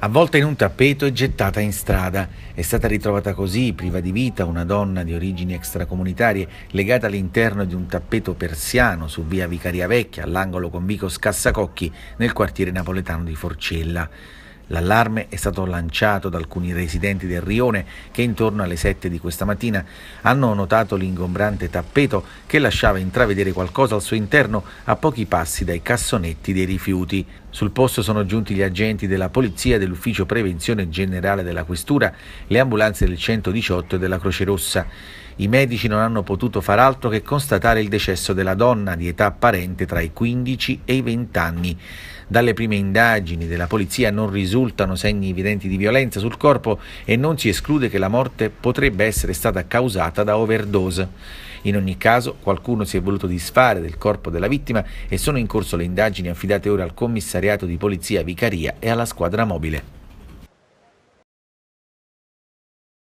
avvolta in un tappeto e gettata in strada. È stata ritrovata così, priva di vita, una donna di origini extracomunitarie legata all'interno di un tappeto persiano su via Vicaria Vecchia, all'angolo con Vico Scassacocchi, nel quartiere napoletano di Forcella. L'allarme è stato lanciato da alcuni residenti del rione che intorno alle 7 di questa mattina hanno notato l'ingombrante tappeto che lasciava intravedere qualcosa al suo interno a pochi passi dai cassonetti dei rifiuti. Sul posto sono giunti gli agenti della polizia, dell'ufficio prevenzione generale della questura, le ambulanze del 118 e della Croce Rossa. I medici non hanno potuto far altro che constatare il decesso della donna di età apparente tra i 15 e i 20 anni. Dalle prime indagini della polizia non risultano segni evidenti di violenza sul corpo e non si esclude che la morte potrebbe essere stata causata da overdose. In ogni caso, qualcuno si è voluto disfare del corpo della vittima e sono in corso le indagini affidate ora al commissariato di polizia Vicaria e alla squadra mobile.